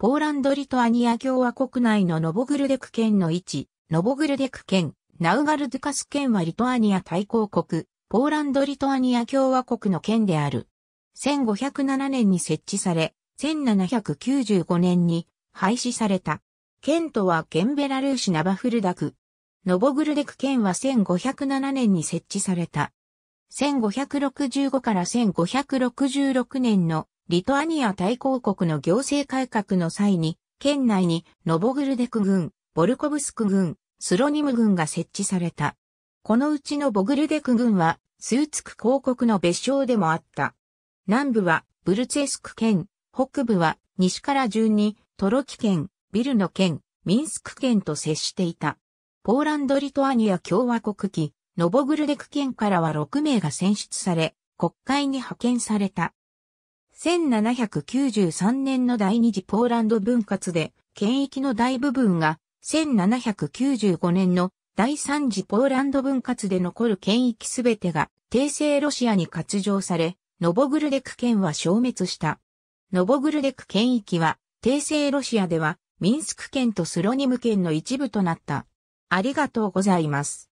ポーランド・リトアニア共和国内のノボグルデク県の位置、ノボグルデク県、ナウガルドゥカス県はリトアニア大公国、ポーランド・リトアニア共和国の県である。1507年に設置され、1795年に廃止された。県とは県ベラルーシナバフルダク。ノボグルデク県は1507年に設置された。1565から1566年のリトアニア大公国の行政改革の際に、県内にノボグルデク軍、ボルコブスク軍、スロニム軍が設置された。このうちのボグルデク軍は、スーツク公国の別称でもあった。南部はブルツェスク県、北部は西から順にトロキ県、ビルノ県、ミンスク県と接していた。ポーランド・リトアニア共和国旗、ノボグルデク県からは6名が選出され、国会に派遣された。1793年の第二次ポーランド分割で、県域の大部分が、1795年の第三次ポーランド分割で残る県域すべてが、帝政ロシアに割譲され、ノボグルデク県は消滅した。ノボグルデク県域は、帝政ロシアでは、ミンスク県とスロニム県の一部となった。ありがとうございます。